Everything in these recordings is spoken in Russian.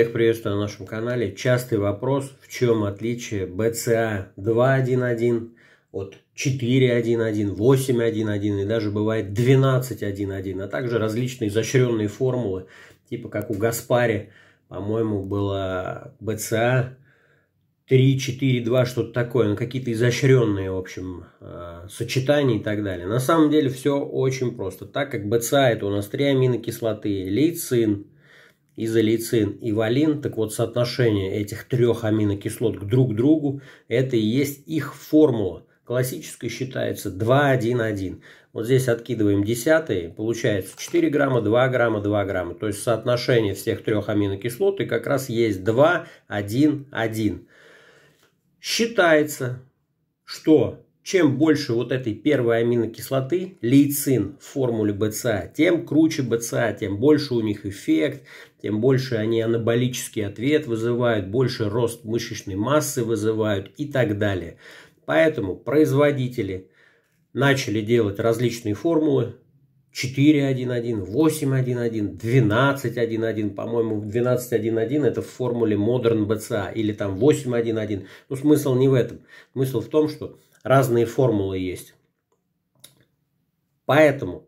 Всех приветствую на нашем канале. Частый вопрос, в чем отличие BCA 2.1.1 а от 4.1.1, 8.1.1 и даже бывает 12.1.1, а также различные изощренные формулы, типа как у Гаспари, по-моему, было BCA 3, 4, 2, что-то такое, ну, какие-то изощренные, в общем, э, сочетания и так далее. На самом деле все очень просто, так как BCA а это у нас три аминокислоты, лейцин, изолицин и валин, так вот соотношение этих трех аминокислот к друг другу, это и есть их формула. Классической считается 2-1-1. Вот здесь откидываем десятые, получается 4 грамма, 2 грамма, 2 грамма. То есть соотношение всех трех аминокислот и как раз есть 2-1-1. Считается, что чем больше вот этой первой аминокислоты, лейцин в формуле БЦА, тем круче БЦА, тем больше у них эффект, тем больше они анаболический ответ вызывают, больше рост мышечной массы вызывают и так далее. Поэтому производители начали делать различные формулы, 4.1.1, 8.1.1, 12.1.1, по-моему, 12.1.1 это в формуле Modern BCA или там 8.1.1. Ну, смысл не в этом. Смысл в том, что разные формулы есть. Поэтому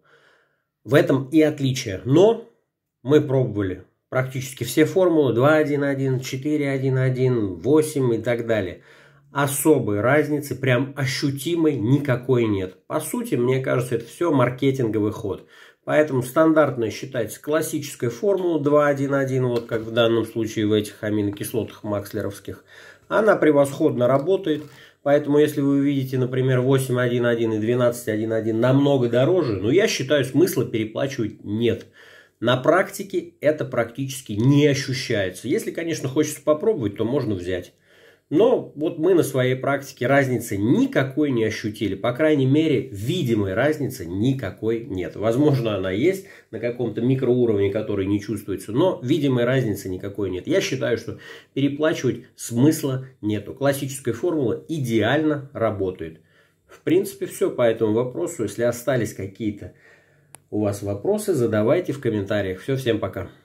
в этом и отличие. Но мы пробовали практически все формулы 2.1.1, 4.1.1, 8 и так далее – особой разницы, прям ощутимой никакой нет. По сути, мне кажется, это все маркетинговый ход. Поэтому стандартно считается классической формулу 2.1.1, вот как в данном случае в этих аминокислотах макслеровских, она превосходно работает. Поэтому, если вы увидите, например, 8.1.1 и 12.1.1 намного дороже, но ну, я считаю, смысла переплачивать нет. На практике это практически не ощущается. Если, конечно, хочется попробовать, то можно взять. Но вот мы на своей практике разницы никакой не ощутили. По крайней мере, видимой разницы никакой нет. Возможно, она есть на каком-то микроуровне, который не чувствуется, но видимой разницы никакой нет. Я считаю, что переплачивать смысла нету. Классическая формула идеально работает. В принципе, все по этому вопросу. Если остались какие-то у вас вопросы, задавайте в комментариях. Все, всем пока.